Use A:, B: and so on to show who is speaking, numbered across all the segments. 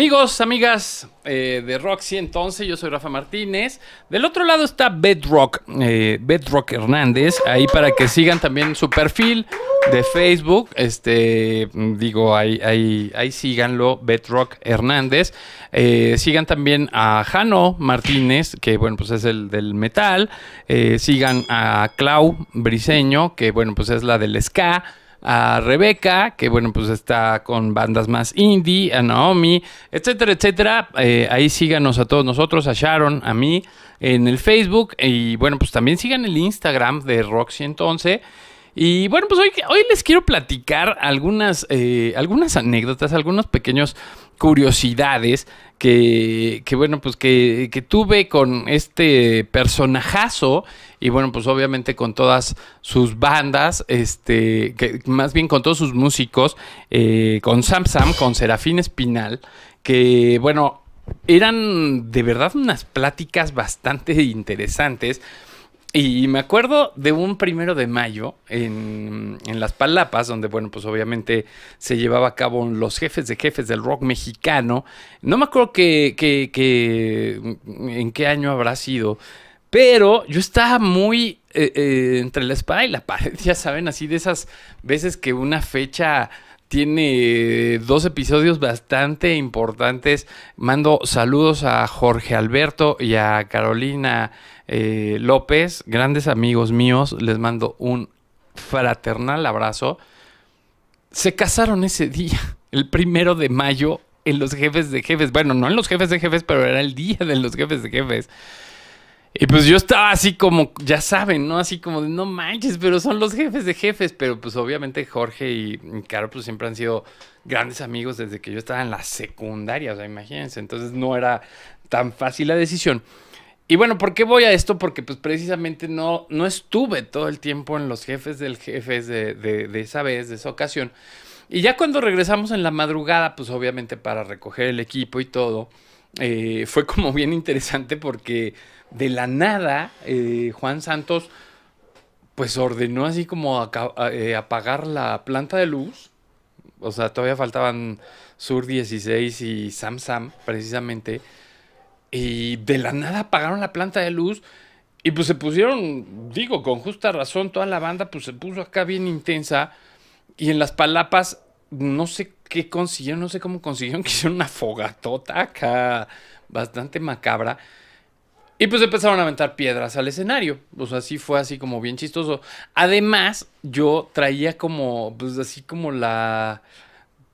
A: Amigos, amigas eh, de Roxy, entonces yo soy Rafa Martínez. Del otro lado está Bedrock, eh, Bedrock Hernández, ahí para que sigan también su perfil de Facebook. Este, digo, ahí, ahí, síganlo, Bedrock Hernández. Eh, sigan también a Jano Martínez, que bueno, pues es el del metal. sigan a Clau Briseño, que bueno, pues es la del ska a Rebeca, que bueno, pues está con bandas más indie, a Naomi, etcétera, etcétera. Eh, ahí síganos a todos nosotros, a Sharon, a mí, en el Facebook y bueno, pues también sigan el Instagram de Roxy entonces. Y bueno, pues hoy, hoy les quiero platicar algunas, eh, algunas anécdotas, algunas pequeñas curiosidades que, que bueno, pues que, tuve con este personajazo y bueno, pues obviamente con todas sus bandas, este, que más bien con todos sus músicos, eh, con Sam Sam, con Serafín Espinal, que bueno, eran de verdad unas pláticas bastante interesantes y me acuerdo de un primero de mayo en, Las Palapas, donde, bueno, pues obviamente se llevaba a cabo los jefes de jefes del rock mexicano. No me acuerdo que, en qué año habrá sido, pero yo estaba muy eh, eh, entre la espada y la pared, ya saben, así de esas veces que una fecha tiene eh, dos episodios bastante importantes. Mando saludos a Jorge Alberto y a Carolina eh, López, grandes amigos míos. Les mando un fraternal abrazo. Se casaron ese día, el primero de mayo, en los jefes de jefes. Bueno, no en los jefes de jefes, pero era el día de los jefes de jefes. Y pues yo estaba así como, ya saben, ¿no? Así como de, no manches, pero son los jefes de jefes. Pero pues obviamente Jorge y Caro pues siempre han sido grandes amigos desde que yo estaba en la secundaria, o sea, imagínense. Entonces no era tan fácil la decisión. Y bueno, ¿por qué voy a esto? Porque pues precisamente no, no estuve todo el tiempo en los jefes del jefes de, de, de esa vez, de esa ocasión. Y ya cuando regresamos en la madrugada, pues obviamente para recoger el equipo y todo eh, fue como bien interesante porque de la nada eh, Juan Santos pues ordenó así como eh, apagar la planta de luz. O sea, todavía faltaban Sur 16 y Sam Sam precisamente. Y de la nada apagaron la planta de luz. Y pues se pusieron, digo, con justa razón, toda la banda pues se puso acá bien intensa. Y en las palapas no sé qué consiguieron, no sé cómo consiguieron que hicieron una fogatota acá bastante macabra. Y pues empezaron a aventar piedras al escenario. Pues así fue así como bien chistoso. Además, yo traía como, pues así como la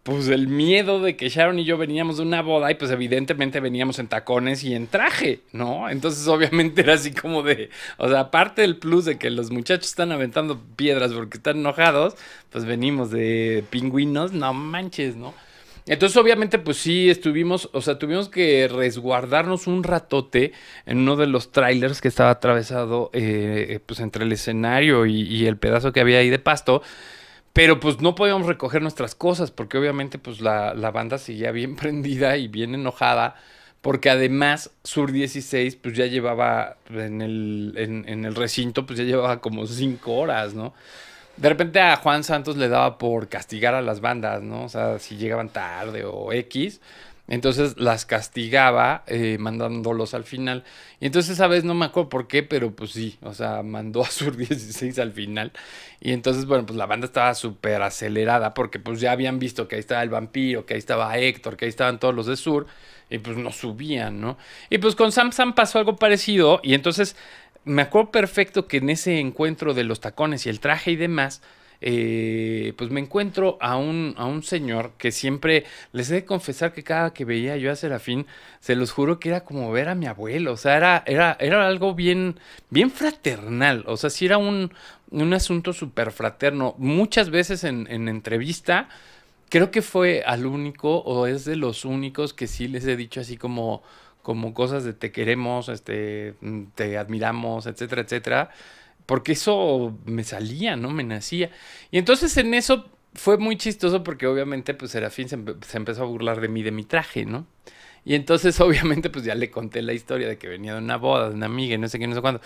A: pues el miedo de que Sharon y yo veníamos de una boda y pues evidentemente veníamos en tacones y en traje, ¿no? Entonces obviamente era así como de, o sea, aparte del plus de que los muchachos están aventando piedras porque están enojados, pues venimos de pingüinos, no manches, ¿no? Entonces, obviamente, pues sí, estuvimos, o sea, tuvimos que resguardarnos un ratote en uno de los trailers que estaba atravesado, eh, pues entre el escenario y, y, el pedazo que había ahí de pasto. Pero pues no podíamos recoger nuestras cosas porque obviamente pues la, banda seguía bien prendida y bien enojada porque además Sur 16 pues ya llevaba en el, el recinto pues ya llevaba como cinco horas, ¿no? De repente a Juan Santos le daba por castigar a las bandas, ¿no? O sea, si llegaban tarde o X. Entonces las castigaba eh, mandándolos al final. Y entonces esa vez no me acuerdo por qué, pero pues sí, o sea, mandó a Sur 16 al final. Y entonces, bueno, pues la banda estaba súper acelerada porque pues ya habían visto que ahí estaba el vampiro, que ahí estaba Héctor, que ahí estaban todos los de Sur. Y pues no subían, ¿no? Y pues con Sam Sam pasó algo parecido. Y entonces me acuerdo perfecto que en ese encuentro de los tacones y el traje y demás eh, pues me encuentro a un, a un señor que siempre, les he de confesar que cada que veía yo a Serafín, se los juro que era como ver a mi abuelo, o sea, era, era, era algo bien, bien fraternal, o sea, sí era un, un asunto súper fraterno. Muchas veces en, en entrevista, creo que fue al único o es de los únicos que sí les he dicho así como como cosas de te queremos, este, te admiramos, etcétera, etcétera porque eso me salía, ¿no? Me nacía. Y entonces en eso fue muy chistoso porque obviamente pues Serafín se, empezó a burlar de mí, de mi traje, ¿no? Y entonces obviamente pues ya le conté la historia de que venía de una boda, de una amiga no sé qué, no sé cuándo.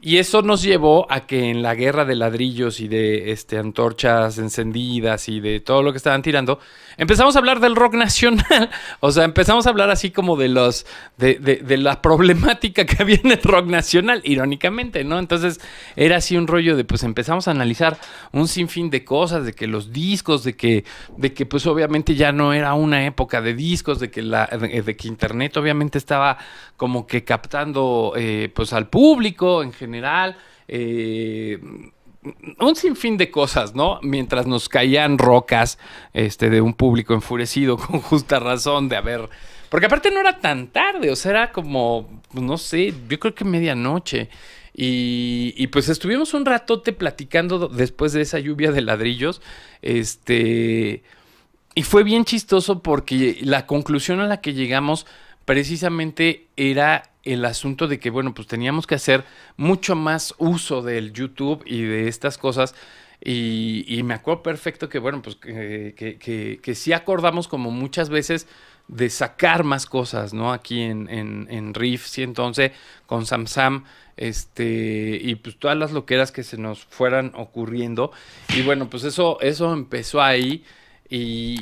A: Y eso nos llevó a que en la guerra de ladrillos y de este, antorchas encendidas y de todo lo que estaban tirando, empezamos a hablar del rock nacional. o sea, empezamos a hablar así como de los de, la problemática que había en el rock nacional, irónicamente, ¿no? Entonces era así un rollo de pues empezamos a analizar un sinfín de cosas, de que los discos, de que, de que pues obviamente ya no era una época de discos, de que la, de, que internet obviamente estaba como que captando eh, pues al público en general general, eh, un sinfín de cosas, ¿no? Mientras nos caían rocas este, de un público enfurecido con justa razón de haber... Porque aparte no era tan tarde, o sea, era como, pues, no sé, yo creo que medianoche. Y, y, pues estuvimos un ratote platicando después de esa lluvia de ladrillos. Este. Y fue bien chistoso porque la conclusión a la que llegamos precisamente era el asunto de que, bueno, pues teníamos que hacer mucho más uso del YouTube y de estas cosas. Y, me acuerdo perfecto que, bueno, pues que, que, sí acordamos como muchas veces de sacar más cosas, ¿no? Aquí en, en, en Riff 111 con Samsam, este, y pues todas las loqueras que se nos fueran ocurriendo. Y bueno, pues eso, eso empezó ahí. Y,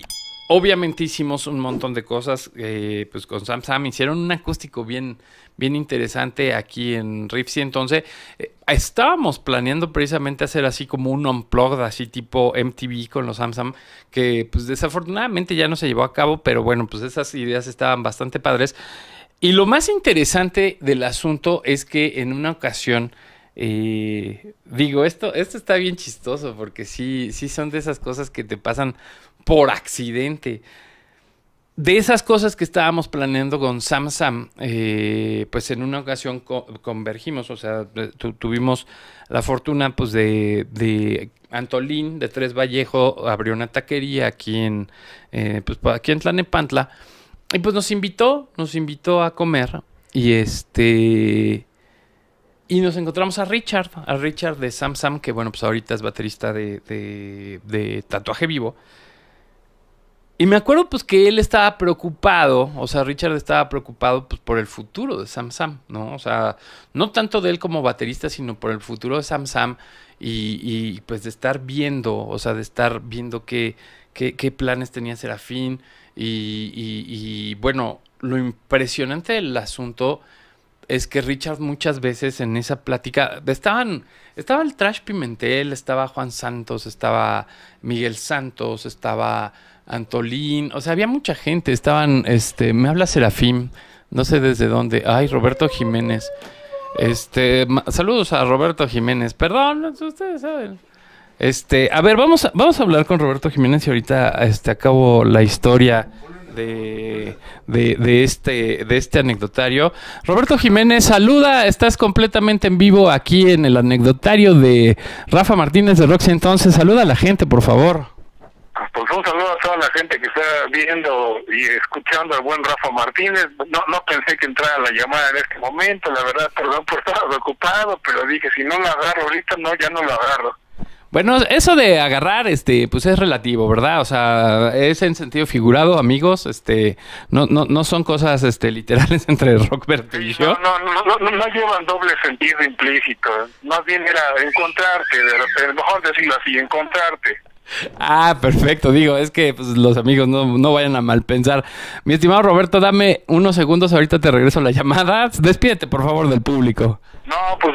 A: Obviamente hicimos un montón de cosas, eh, pues con Samsung hicieron un acústico bien, bien interesante aquí en Ripsy, entonces eh, estábamos planeando precisamente hacer así como un unplugged, así tipo MTV con los Samsung que pues desafortunadamente ya no se llevó a cabo, pero bueno, pues esas ideas estaban bastante padres. Y lo más interesante del asunto es que en una ocasión... Eh, digo, esto, esto está bien chistoso porque sí, sí son de esas cosas que te pasan por accidente. De esas cosas que estábamos planeando con Sam Sam, eh, pues en una ocasión convergimos, o sea, tuvimos la fortuna pues de, de, Antolín de Tres Vallejo, abrió una taquería eh, pues, aquí en, Tlanepantla, y pues nos invitó, nos invitó a comer, y este... Y nos encontramos a Richard, a Richard de Sam Sam, que bueno, pues ahorita es baterista de, de Tatuaje Vivo. Y me acuerdo pues que él estaba preocupado, o sea, Richard estaba preocupado pues por el futuro de Sam Sam, ¿no? O sea, no tanto de él como baterista, sino por el futuro de Sam Sam y, y pues de estar viendo, o sea, de estar viendo qué, qué, planes tenía Serafín y, y bueno, lo impresionante del asunto es que Richard muchas veces en esa plática estaban estaba el Trash Pimentel, estaba Juan Santos, estaba Miguel Santos, estaba Antolín, o sea, había mucha gente, estaban, este, me habla Serafín, no sé desde dónde, ay, Roberto Jiménez, este, saludos a Roberto Jiménez, perdón, ustedes saben. Este, a ver, vamos a, vamos a hablar con Roberto Jiménez y ahorita este, acabo la historia de, de, de, este, de este anecdotario. Roberto Jiménez, saluda, estás completamente en vivo aquí en el anecdotario de Rafa Martínez de Roxy, entonces saluda a la gente, por favor. Pues, pues un saludo a toda la gente que está viendo y escuchando al buen Rafa Martínez. No, pensé que entrara la llamada en este momento, la verdad, perdón por estar ocupado, pero dije, si no la agarro ahorita, no, ya no la agarro. Bueno, eso de agarrar, este, pues es relativo, ¿verdad? O sea, es en sentido figurado, amigos, este, no, no, no son cosas, este, literales entre Rockbert y yo. No, no, no, no, llevan doble sentido implícito. Más bien era encontrarte, mejor decirlo así, encontrarte. Ah, perfecto. Digo, es que pues, los amigos no, vayan a mal pensar. Mi estimado Roberto, dame unos segundos. Ahorita te regreso la llamada. Despídete, por favor, del público. No, pues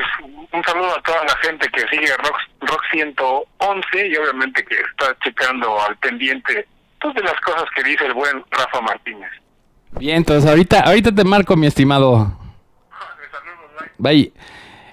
A: un saludo a toda la gente que sigue Rock, Rock 111 y obviamente que está checando al pendiente todas las cosas que dice el buen Rafa Martínez. Bien, entonces ahorita, ahorita te marco, mi estimado. Ah, Saludos, bye.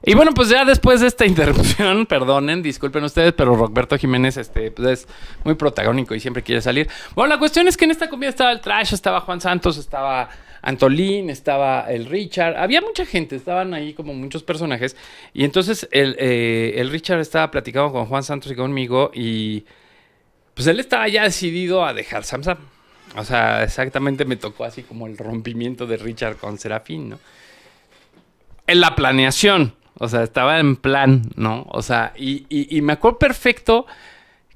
A: Y bueno, pues ya después de esta interrupción, perdonen, disculpen ustedes, pero Roberto Jiménez este, pues es muy protagónico y siempre quiere salir. Bueno, la cuestión es que en esta comida estaba el Trash, estaba Juan Santos, estaba Antolín, estaba el Richard, había mucha gente, estaban ahí como muchos personajes. Y entonces el, eh, el Richard estaba platicando con Juan Santos y conmigo y pues él estaba ya decidido a dejar Samsam. O sea, exactamente me tocó así como el rompimiento de Richard con Serafín, ¿no? En la planeación o sea, estaba en plan, ¿no? O sea, y, me acuerdo perfecto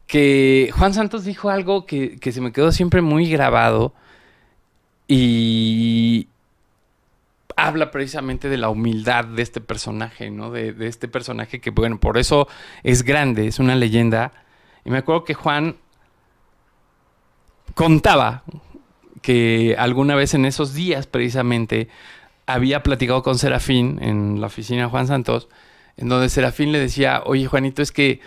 A: que Juan Santos dijo algo que, se me quedó siempre muy grabado y habla precisamente de la humildad de este personaje, ¿no? De, de este personaje que, bueno, por eso es grande, es una leyenda. Y me acuerdo que Juan contaba que alguna vez en esos días precisamente había platicado con Serafín en la oficina de Juan Santos, en donde Serafín le decía, oye Juanito, es que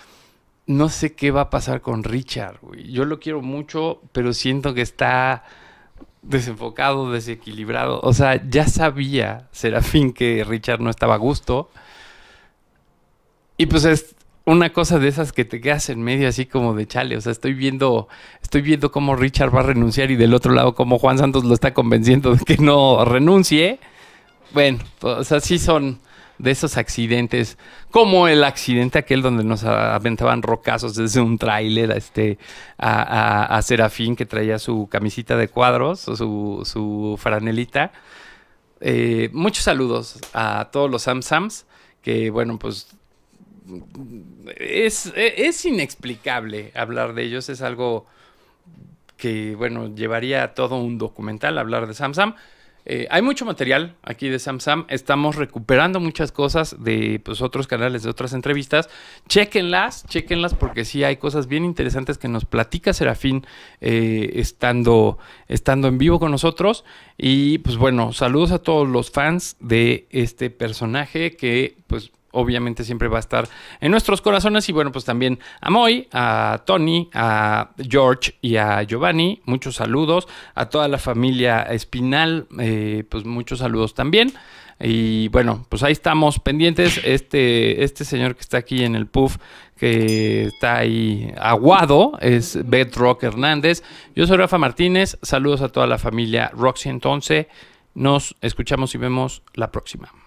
A: no sé qué va a pasar con Richard, Yo lo quiero mucho, pero siento que está desenfocado, desequilibrado. O sea, ya sabía Serafín que Richard no estaba a gusto. Y pues es una cosa de esas que te quedas en medio así como de chale. O sea, estoy viendo, estoy viendo cómo Richard va a renunciar y del otro lado cómo Juan Santos lo está convenciendo de que no renuncie. Bueno, así son de esos accidentes, como el accidente aquel donde nos aventaban rocazos desde un tráiler este, a, este, a, Serafín que traía su camisita de cuadros o su, su franelita. Eh, muchos saludos a todos los Samsams, que bueno, pues es, inexplicable hablar de ellos, es algo que bueno, llevaría todo un documental hablar de Samsam. Eh, hay mucho material aquí de Samsung. Estamos recuperando muchas cosas de pues, otros canales, de otras entrevistas. Chéquenlas, chéquenlas porque sí hay cosas bien interesantes que nos platica Serafín eh, estando, estando en vivo con nosotros. Y pues bueno, saludos a todos los fans de este personaje que pues obviamente siempre va a estar en nuestros corazones. Y bueno, pues también a Moy, a Tony, a George y a Giovanni, muchos saludos. A toda la familia Espinal, eh, pues muchos saludos también. Y bueno, pues ahí estamos pendientes. Este, este señor que está aquí en el puff, que está ahí aguado, es Bedrock Hernández. Yo soy Rafa Martínez. Saludos a toda la familia Roxy. Entonces, nos escuchamos y vemos la próxima.